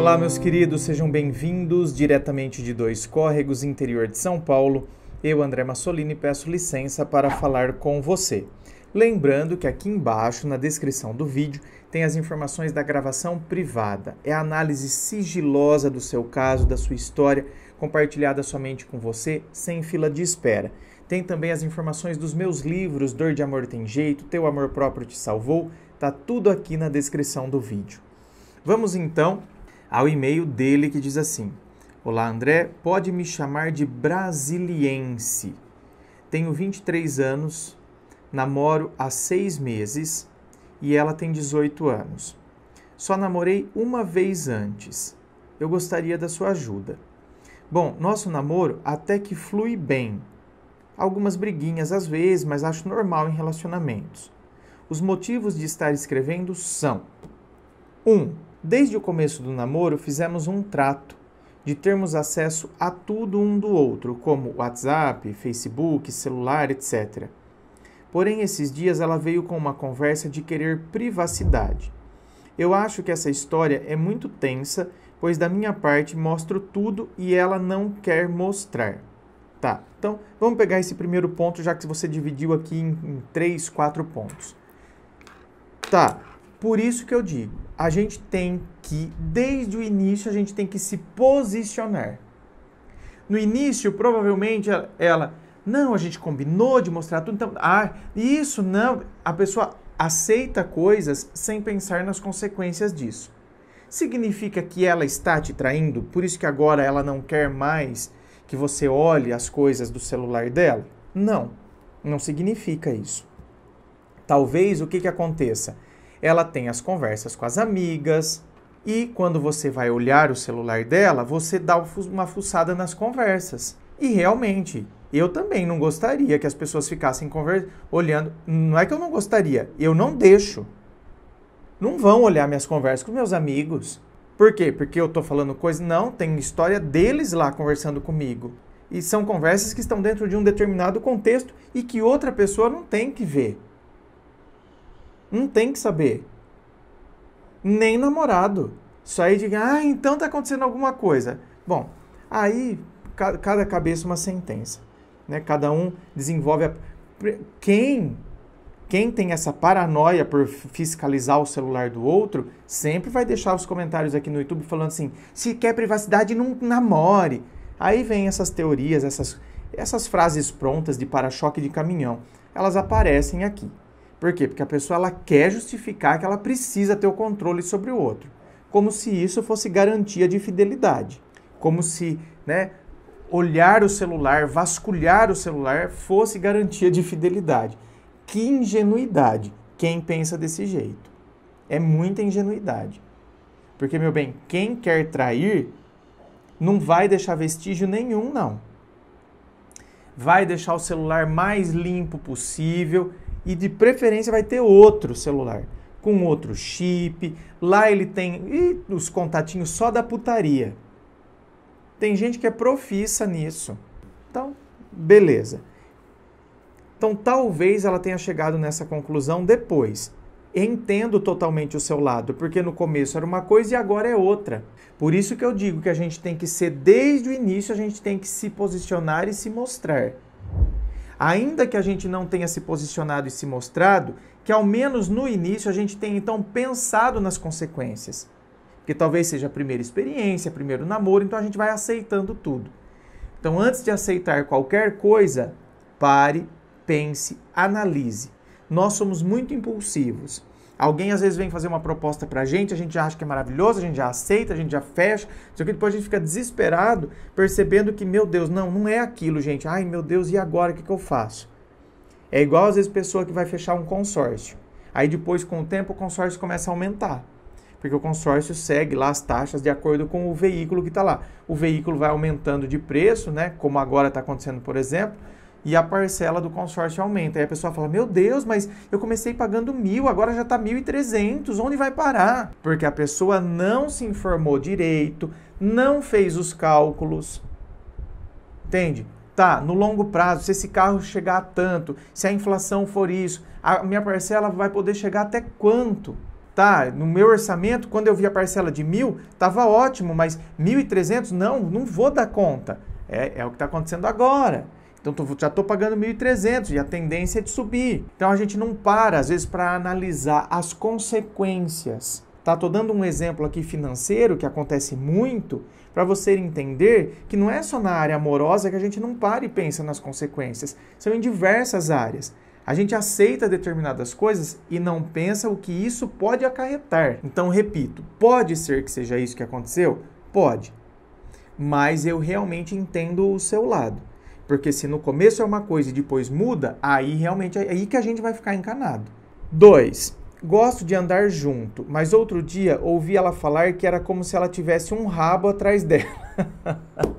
Olá, meus queridos, sejam bem-vindos diretamente de Dois Córregos, interior de São Paulo. Eu, André Massolini, peço licença para falar com você. Lembrando que aqui embaixo, na descrição do vídeo, tem as informações da gravação privada. É a análise sigilosa do seu caso, da sua história, compartilhada somente com você, sem fila de espera. Tem também as informações dos meus livros Dor de Amor Tem Jeito, Teu Amor Próprio Te Salvou. Tá tudo aqui na descrição do vídeo. Vamos então ao e-mail dele que diz assim: Olá, André, pode me chamar de brasiliense. Tenho 23 anos, namoro há seis meses e ela tem 18 anos. Só namorei uma vez antes. Eu gostaria da sua ajuda. Bom, nosso namoro até que flui bem. Algumas briguinhas às vezes, mas acho normal em relacionamentos. Os motivos de estar escrevendo são: 1. Um, Desde o começo do namoro, fizemos um trato de termos acesso a tudo um do outro, como WhatsApp, Facebook, celular, etc. Porém, esses dias ela veio com uma conversa de querer privacidade. Eu acho que essa história é muito tensa, pois da minha parte mostro tudo e ela não quer mostrar. Tá, então vamos pegar esse primeiro ponto, já que você dividiu aqui em, em três, quatro pontos. Tá, por isso que eu digo, a gente tem que, desde o início, a gente tem que se posicionar. No início, provavelmente ela, ela não, a gente combinou de mostrar tudo, então, ah, isso não. A pessoa aceita coisas sem pensar nas consequências disso. Significa que ela está te traindo, por isso que agora ela não quer mais que você olhe as coisas do celular dela? Não, não significa isso. Talvez o que, que aconteça? ela tem as conversas com as amigas, e quando você vai olhar o celular dela, você dá uma fuçada nas conversas. E realmente, eu também não gostaria que as pessoas ficassem olhando. Não é que eu não gostaria, eu não deixo. Não vão olhar minhas conversas com meus amigos. Por quê? Porque eu estou falando coisa. Não, tem história deles lá conversando comigo. E são conversas que estão dentro de um determinado contexto e que outra pessoa não tem que ver. Não tem que saber. Nem namorado. Só aí diga, ah, então tá acontecendo alguma coisa. Bom, aí cada cabeça uma sentença. Né? Cada um desenvolve a... Quem quem tem essa paranoia por fiscalizar o celular do outro, sempre vai deixar os comentários aqui no YouTube falando assim: se quer privacidade, não namore. Aí vem essas teorias, essas, essas frases prontas de para-choque de caminhão. Elas aparecem aqui. Por quê? Porque a pessoa ela quer justificar que ela precisa ter o controle sobre o outro, como se isso fosse garantia de fidelidade, como se, né, olhar o celular, vasculhar o celular fosse garantia de fidelidade. Que ingenuidade quem pensa desse jeito. É muita ingenuidade. Porque, meu bem, quem quer trair não vai deixar vestígio nenhum, não. Vai deixar o celular mais limpo possível, e de preferência vai ter outro celular com outro chip. Lá ele tem e os contatinhos só da putaria. Tem gente que é profissa nisso. Então, beleza. Então, talvez ela tenha chegado nessa conclusão depois. Entendo totalmente o seu lado, porque no começo era uma coisa e agora é outra. Por isso que eu digo que a gente tem que ser, desde o início, a gente tem que se posicionar e se mostrar ainda que a gente não tenha se posicionado e se mostrado, que ao menos no início a gente tenha então pensado nas consequências. que talvez seja a primeira experiência, primeiro namoro, então a gente vai aceitando tudo. Então, antes de aceitar qualquer coisa, pare, pense, analise. Nós somos muito impulsivos. Alguém às vezes vem fazer uma proposta pra gente, a gente já acha que é maravilhoso, a gente já aceita, a gente já fecha, só que depois a gente fica desesperado, percebendo que, meu Deus, não, não é aquilo, gente. Ai, meu Deus, e agora o que, que eu faço? É igual às vezes pessoa que vai fechar um consórcio. Aí depois, com o tempo, o consórcio começa a aumentar. Porque o consórcio segue lá as taxas de acordo com o veículo que está lá. O veículo vai aumentando de preço, né? Como agora está acontecendo, por exemplo e a parcela do consórcio aumenta. Aí a pessoa fala: Meu Deus, mas eu comecei pagando mil, agora já está 1.300, onde vai parar? Porque a pessoa não se informou direito, não fez os cálculos. Entende? Tá, no longo prazo, se esse carro chegar a tanto, se a inflação for isso, a minha parcela vai poder chegar até quanto? Tá, no meu orçamento, quando eu vi a parcela de mil, tava ótimo, mas 1.300, não, não vou dar conta. É, é o que está acontecendo agora. Então já estou pagando 1.300 e a tendência é de subir. Então a gente não para, às vezes, para analisar as consequências. Tá? dando um exemplo aqui financeiro que acontece muito para você entender que não é só na área amorosa que a gente não para e pensa nas consequências. São em diversas áreas. A gente aceita determinadas coisas e não pensa o que isso pode acarretar. Então, repito, pode ser que seja isso que aconteceu? Pode. Mas eu realmente entendo o seu lado. Porque se no começo é uma coisa e depois muda, aí realmente é aí que a gente vai ficar encanado. 2. Gosto de andar junto, mas outro dia ouvi ela falar que era como se ela tivesse um rabo atrás dela.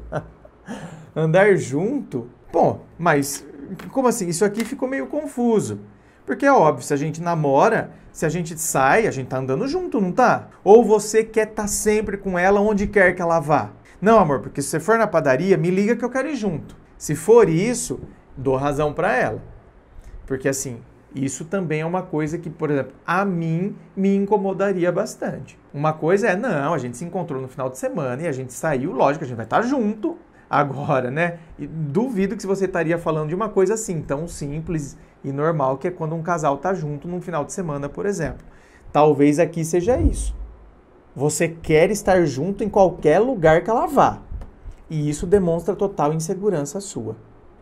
andar junto? Bom, mas como assim? Isso aqui ficou meio confuso. Porque é óbvio, se a gente namora, se a gente sai, a gente tá andando junto, não tá? Ou você quer estar tá sempre com ela onde quer que ela vá? Não, amor, porque se você for na padaria, me liga que eu quero ir junto. Se for isso, dou razão para ela. Porque assim, isso também é uma coisa que, por exemplo, a mim me incomodaria bastante. Uma coisa é, não, a gente se encontrou no final de semana e a gente saiu, lógico, a gente vai estar junto agora, né? E duvido que você estaria falando de uma coisa assim, tão simples e normal, que é quando um casal está junto num final de semana, por exemplo. Talvez aqui seja isso. Você quer estar junto em qualquer lugar que ela vá e isso demonstra total insegurança sua.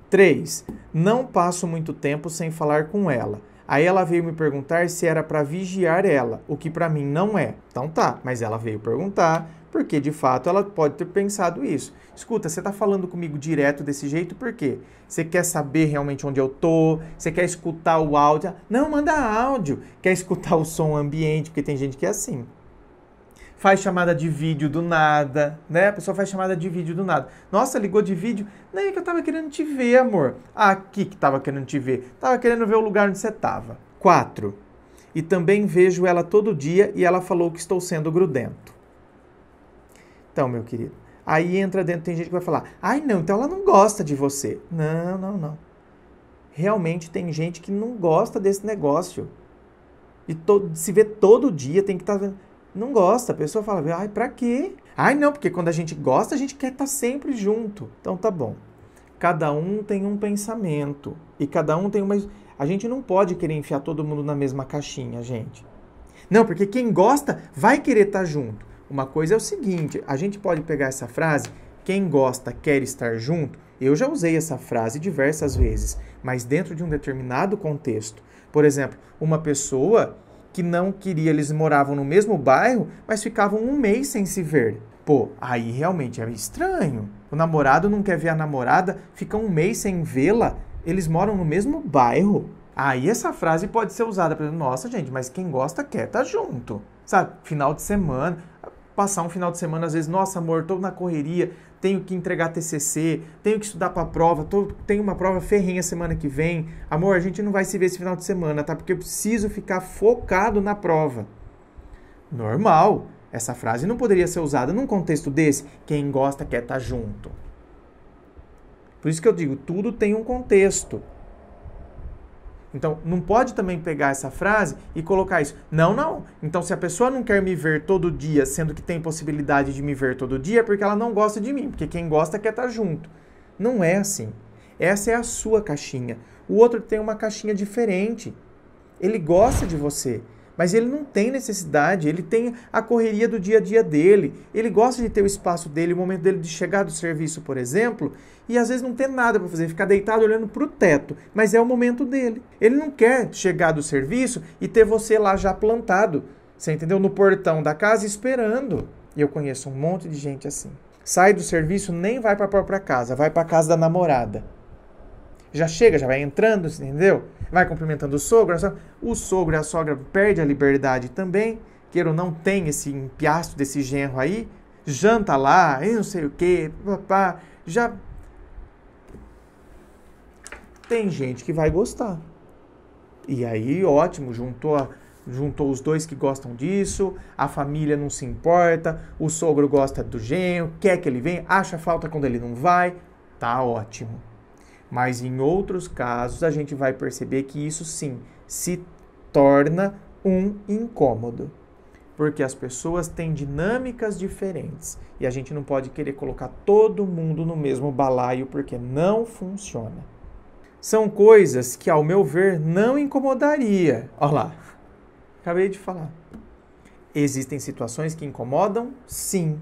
3. Não passo muito tempo sem falar com ela. Aí ela veio me perguntar se era para vigiar ela, o que para mim não é. Então tá, mas ela veio perguntar, porque de fato ela pode ter pensado isso. Escuta, você tá falando comigo direto desse jeito por quê? Você quer saber realmente onde eu tô? Você quer escutar o áudio? Não, manda áudio. Quer escutar o som ambiente, porque tem gente que é assim faz chamada de vídeo do nada, né? A pessoa faz chamada de vídeo do nada. Nossa, ligou de vídeo? Nem é que eu tava querendo te ver, amor. Ah, aqui que tava querendo te ver. Tava querendo ver o lugar onde você tava. 4. E também vejo ela todo dia e ela falou que estou sendo grudento. Então, meu querido, aí entra dentro, tem gente que vai falar: ai não, então ela não gosta de você. Não, não, não. Realmente tem gente que não gosta desse negócio. E todo, se vê todo dia, tem que estar. Tá não gosta. A pessoa fala, ai, pra quê? Ai, não, porque quando a gente gosta, a gente quer estar tá sempre junto. Então tá bom. Cada um tem um pensamento. E cada um tem uma. A gente não pode querer enfiar todo mundo na mesma caixinha, gente. Não, porque quem gosta vai querer estar tá junto. Uma coisa é o seguinte: a gente pode pegar essa frase, quem gosta quer estar junto. Eu já usei essa frase diversas vezes, mas dentro de um determinado contexto. Por exemplo, uma pessoa que não queria, eles moravam no mesmo bairro, mas ficavam um mês sem se ver. Pô, aí realmente é estranho. O namorado não quer ver a namorada, fica um mês sem vê-la, eles moram no mesmo bairro. Aí essa frase pode ser usada para nossa gente, mas quem gosta quer tá junto. Sabe, final de semana passar um final de semana, às vezes, nossa, amor, tô na correria, tenho que entregar TCC, tenho que estudar para a prova, tô, tenho uma prova ferrenha semana que vem. Amor, a gente não vai se ver esse final de semana, tá? Porque eu preciso ficar focado na prova. Normal. Essa frase não poderia ser usada num contexto desse. Quem gosta quer estar tá junto. Por isso que eu digo, tudo tem um contexto. Então, não pode também pegar essa frase e colocar isso. Não, não. Então, se a pessoa não quer me ver todo dia, sendo que tem possibilidade de me ver todo dia, é porque ela não gosta de mim, porque quem gosta quer estar junto. Não é assim. Essa é a sua caixinha. O outro tem uma caixinha diferente. Ele gosta de você. Mas ele não tem necessidade, ele tem a correria do dia a dia dele. Ele gosta de ter o espaço dele, o momento dele de chegar do serviço, por exemplo, e às vezes não tem nada para fazer, ficar deitado olhando para o teto, mas é o momento dele. Ele não quer chegar do serviço e ter você lá já plantado, você entendeu? No portão da casa esperando. E eu conheço um monte de gente assim. Sai do serviço, nem vai para a própria casa, vai para a casa da namorada já chega, já vai entrando, entendeu? Vai cumprimentando o sogro, a sogra. O sogro e a sogra perde a liberdade também, queira ou não, tem esse empiaço desse genro aí, janta lá, e não sei o quê, papá, já... Tem gente que vai gostar. E aí, ótimo, juntou a juntou os dois que gostam disso, a família não se importa, o sogro gosta do genro, quer que ele venha, acha falta quando ele não vai, tá ótimo. Mas em outros casos, a gente vai perceber que isso sim se torna um incômodo. Porque as pessoas têm dinâmicas diferentes e a gente não pode querer colocar todo mundo no mesmo balaio porque não funciona. São coisas que, ao meu ver, não incomodaria. Olha lá, acabei de falar. Existem situações que incomodam? Sim.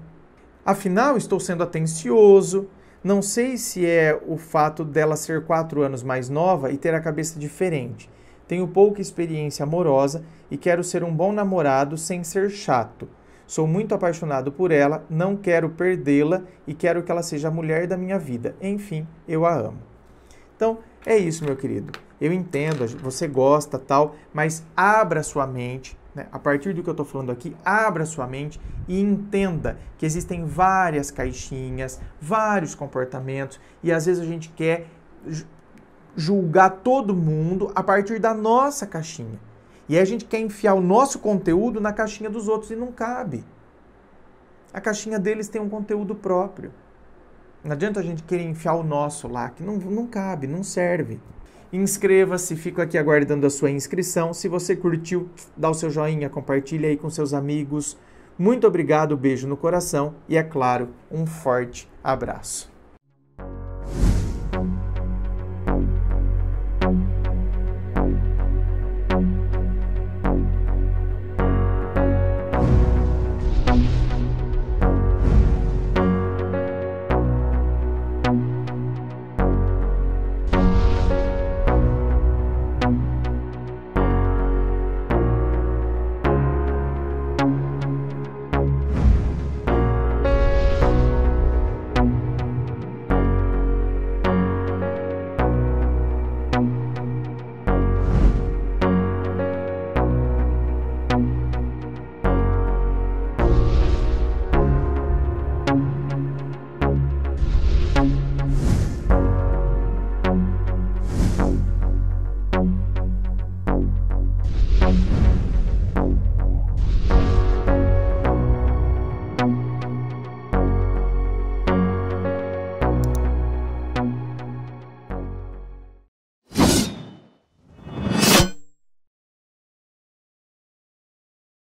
Afinal, estou sendo atencioso, não sei se é o fato dela ser quatro anos mais nova e ter a cabeça diferente. Tenho pouca experiência amorosa e quero ser um bom namorado sem ser chato. Sou muito apaixonado por ela, não quero perdê-la e quero que ela seja a mulher da minha vida. Enfim, eu a amo. Então, é isso, meu querido. Eu entendo, você gosta, tal, mas abra sua mente, né? A partir do que eu estou falando aqui, abra sua mente e entenda que existem várias caixinhas, vários comportamentos e às vezes a gente quer julgar todo mundo a partir da nossa caixinha. E a gente quer enfiar o nosso conteúdo na caixinha dos outros e não cabe. A caixinha deles tem um conteúdo próprio. Não adianta a gente querer enfiar o nosso lá, que não, não cabe, não serve. Inscreva-se, fico aqui aguardando a sua inscrição. Se você curtiu, dá o seu joinha, compartilha aí com seus amigos. Muito obrigado, beijo no coração e, é claro, um forte abraço.